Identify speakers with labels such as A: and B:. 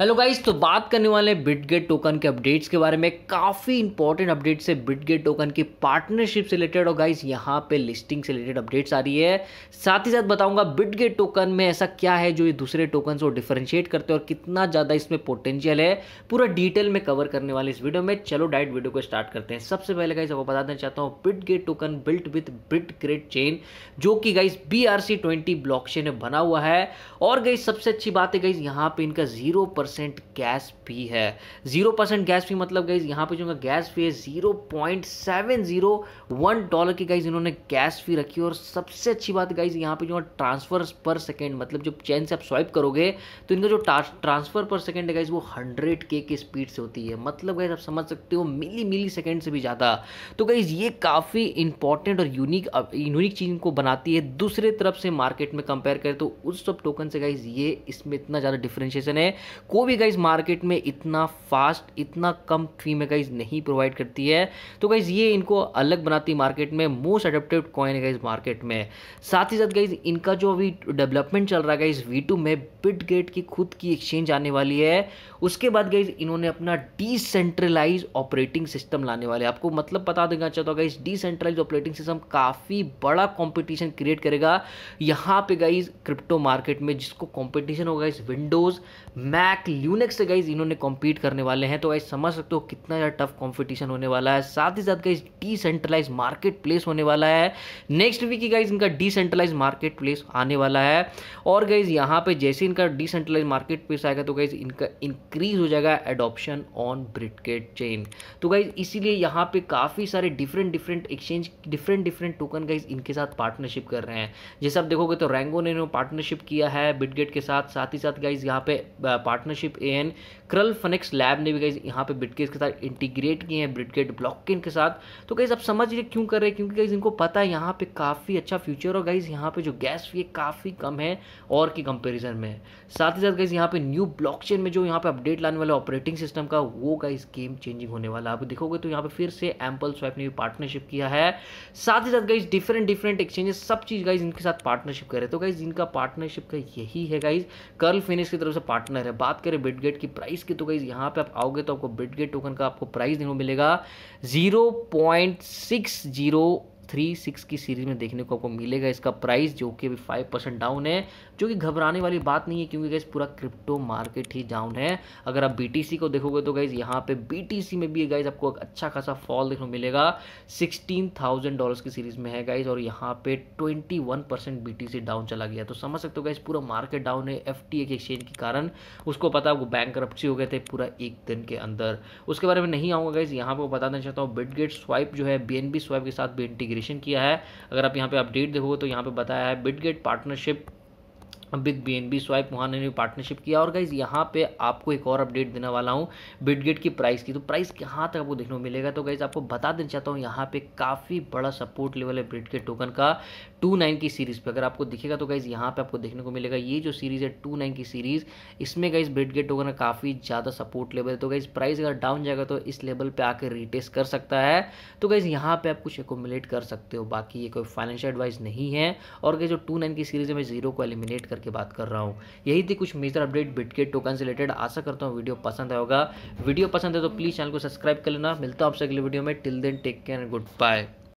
A: hello guys तो बात करने वाले हैं बिटगेट टोकन के अपडेट्स के बारे में काफ़ी इंपॉर्टेंट अपडेट्स है बिटगेट टोकन की पार्टनरशिप से रिलेटेड और गाइस यहां पे लिस्टिंग से रिलेटेड अपडेट्स आ रही है साथ ही साथ बताऊंगा बिटगेट टोकन में ऐसा क्या है जो ये दूसरे टोकन को डिफ्रेंशिएट करते हैं और कितना ज़्यादा इसमें पोटेंशियल है पूरा डिटेल में कवर करने वाले इस वीडियो में चलो डायरेक्ट वीडियो को स्टार्ट करते हैं सबसे पहले गाइस आपको बता देना चाहता हूँ Bitget token built with Bitgert chain जो कि guys B R C twenty block बना हुआ है और गई सबसे अच्छी बात है गाइस यहाँ पे इनका जीरो परसेंट गैस फी है ज़ीरो परसेंट गैस फी मतलब गाइज यहाँ पे जो उनका गैस फी है zero point seven zero one dollar की गाइज इन्होंने गैस फी रखी और सबसे अच्छी बात गाइज यहाँ पे जो है ट्रांसफर पर सेकेंड मतलब जो चैन से आप स्वाइप करोगे तो इनका जो ट्रांसफर पर सेकेंड है गाइज वो हंड्रेड के के स्पीड से होती है मतलब गाइज आप समझ सकते हो मिली मिली सेकेंड से भी ज़्यादा तो गाइज ये काफ़ी इंपॉर्टेंट और यूनिक यूनिक चीज़ को बनाती है दूसरे तरफ से मार्केट में कंपेयर करें तो उस सब टोकन से गाइज ये इसमें इतना ज़्यादा डिफ्रेंशिएशन है को भी गाइज मार्केट में इतना फास्ट इतना कम फी में गाइज नहीं प्रोवाइड करती है तो गाइज ये इनको अलग बनाती मार्केट में मोस्ट अडेप्टिव कॉइन है गाइज मार्केट में साथ ही साथ गाइज इनका जो अभी डेवलपमेंट चल रहा है गाइज वी में बिट गेट की खुद की एक्सचेंज आने वाली है उसके बाद गाइज इन्होंने अपना डिसेंट्रलाइज ऑपरेटिंग सिस्टम लाने वाले आपको मतलब बता देना चाहता हूँ गाइज डिसेंट्रलाइज ऑपरेटिंग सिस्टम काफ़ी बड़ा कॉम्पिटिशन क्रिएट करेगा यहाँ पे गाइज क्रिप्टो मार्केट में जिसको कॉम्पिटिशन होगा इस विंडोज़ मैक एक्ट ल्यूनेक्स से गाइज इन्होंने कॉम्पीट करने वाले हैं तो गाइज समझ सकते हो कितना ज़्यादा टफ कॉम्पिटिशन होने वाला है साथ ही साथ गाइज डिसेंट्रलाइज मार्केट प्लेस होने वाला है नेक्स्ट वीक गाइज इनका डिसेंट्रलाइज मार्केट प्लेस आने वाला है और गाइज यहाँ पर जैसे इनका डिसेंट्रलाइज मार्केट प्लेस आएगा तो गाइज इनका इंक्रीज हो जाएगा एडोप्शन ऑन ब्रिटकेट चेन तो गाइज इसीलिए यहाँ पर काफ़ी सारे different different exchange different different token guys इनके साथ पार्टनरशिप कर रहे हैं जैसे आप देखोगे तो रैंगो ने पार्टनरशिप किया है बिटगेट के साथ साथ ही साथ गाइज यहाँ पे पार्टनर पार्टनरशिप ए एन क्रल फनेक्स लैब ने भी गाइज यहाँ पे बिटकेस के साथ इंटीग्रेट किए हैं ब्रिटगेट ब्लॉक के साथ तो गाइज आप समझ रहे क्यों कर रहे हैं क्योंकि गाइज इनको पता है यहाँ पे काफ़ी अच्छा फ्यूचर और गाइज यहाँ पे जो गैस फी काफ़ी कम है और के कंपेरिजन में साथ ही साथ गाइज यहाँ पे न्यू ब्लॉक में जो यहाँ पे अपडेट लाने वाले ऑपरेटिंग सिस्टम का वो गाइज गेम चेंजिंग होने वाला आप देखोगे तो यहाँ पे फिर से एम्पल स्वैप ने भी पार्टनरशिप किया है साथ ही साथ गाइज डिफरेंट डिफरेंट एक्सचेंजेस सब चीज़ गाइज इनके साथ पार्टनरशिप करे तो गाइज इनका पार्टनरशिप का यही है गाइज कर्ल फिनिश की तरफ से पार्टनर है बात बात करें बिटगेट की प्राइस की तो गई यहाँ पे आप आओगे तो आपको बिटगेट टोकन का आपको प्राइस देखने को मिलेगा zero point six zero three six की सीरीज़ में देखने को आपको मिलेगा इसका प्राइस जो कि अभी फाइव परसेंट डाउन है जो कि घबराने वाली बात नहीं है क्योंकि गैस पूरा क्रिप्टो मार्केट ही डाउन है अगर आप बीटीसी को देखोगे तो गैस यहाँ पे बीटीसी में भी गाइज आपको अच्छा खासा फॉल देखने को मिलेगा सिक्सटीन थाउजेंड डॉलर की सीरीज़ में है गाइज और यहाँ पे twenty one percent B down चला गया तो समझ सकते हो गाइज पूरा मार्केट डाउन है एफ टी एक्सचेंज के कारण उसको पता वो बैंक करप्टी हो गए थे पूरा एक दिन के अंदर उसके बारे में नहीं आऊँगा गाइज यहाँ पर बताना चाहता हूँ बिटगेट स्वाइप जो है बी स्वाइप के साथ भी इंटीग्रेशन किया है अगर आप यहाँ पे अपडेट देखोगे तो यहाँ पे बताया है Bitget partnership big B N B swipe वहाँ ने पार्टनरशिप किया और गाइज यहाँ पे आपको एक और अपडेट देने वाला हूँ बिटगेट की प्राइस की तो प्राइस कहाँ तक आपको देखने को मिलेगा तो गाइज आपको बता देना चाहता हूँ यहाँ पे काफ़ी बड़ा सपोर्ट लेवल है बिटगेट टोकन का टू नाइन की सीरीज़ पे अगर आपको दिखेगा तो गाइज यहाँ पे आपको देखने को मिलेगा ये जो सीरीज़ है टू नाइन की सीरीज़ इसमें गाइज बिटगेट टोकन का काफ़ी ज़्यादा सपोर्ट लेवल है तो गाइज प्राइस अगर डाउन जाएगा तो इस लेवल पर आकर रिटेस्ट कर सकता है तो गाइज यहाँ पर आप कुछ एकोमिलेट कर सकते हो बाकी ये कोई फाइनेंशियल एडवाइस नहीं है और गई जो टू नाइन की सीरीज़ है मैं जीरो को एलिमिनेट कर करके बात कर रहा हूँ यही थी कुछ मेजर अपडेट बिटकेट टोकन से रिलेटेड आशा करता हूँ वीडियो पसंद आया होगा वीडियो पसंद है तो प्लीज़ चैनल को सब्सक्राइब कर लेना मिलता हूँ आपसे अगले वीडियो में till then take care and good bye